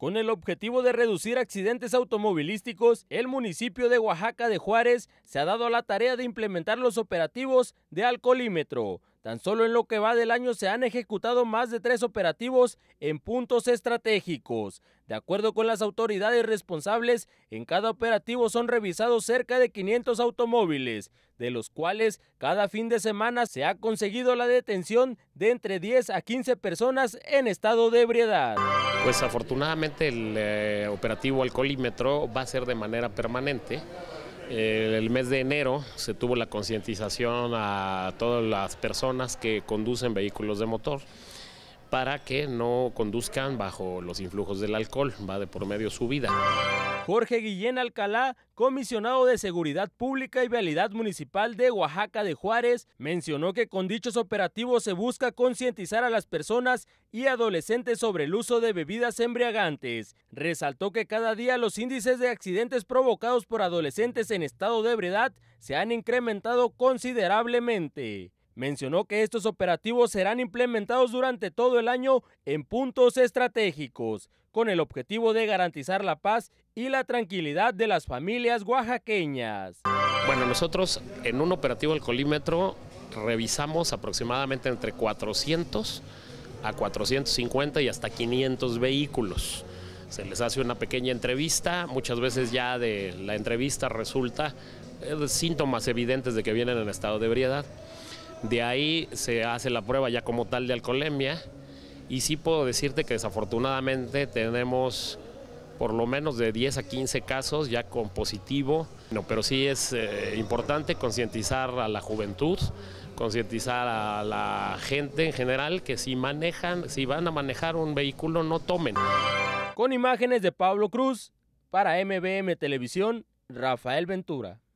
Con el objetivo de reducir accidentes automovilísticos, el municipio de Oaxaca de Juárez se ha dado a la tarea de implementar los operativos de alcoholímetro, Tan solo en lo que va del año se han ejecutado más de tres operativos en puntos estratégicos. De acuerdo con las autoridades responsables, en cada operativo son revisados cerca de 500 automóviles, de los cuales cada fin de semana se ha conseguido la detención de entre 10 a 15 personas en estado de ebriedad. Pues afortunadamente el eh, operativo alcoholímetro va a ser de manera permanente el mes de enero se tuvo la concientización a todas las personas que conducen vehículos de motor para que no conduzcan bajo los influjos del alcohol, va de por medio su vida. Jorge Guillén Alcalá, comisionado de Seguridad Pública y Vialidad Municipal de Oaxaca de Juárez, mencionó que con dichos operativos se busca concientizar a las personas y adolescentes sobre el uso de bebidas embriagantes. Resaltó que cada día los índices de accidentes provocados por adolescentes en estado de ebriedad se han incrementado considerablemente. Mencionó que estos operativos serán implementados durante todo el año en puntos estratégicos, con el objetivo de garantizar la paz y la tranquilidad de las familias oaxaqueñas. Bueno, nosotros en un operativo al colímetro revisamos aproximadamente entre 400 a 450 y hasta 500 vehículos. Se les hace una pequeña entrevista, muchas veces ya de la entrevista resulta eh, síntomas evidentes de que vienen en estado de ebriedad. De ahí se hace la prueba ya como tal de alcoholemia y sí puedo decirte que desafortunadamente tenemos por lo menos de 10 a 15 casos ya con positivo. pero sí es eh, importante concientizar a la juventud, concientizar a la gente en general que si manejan, si van a manejar un vehículo, no tomen. Con imágenes de Pablo Cruz, para MBM Televisión, Rafael Ventura.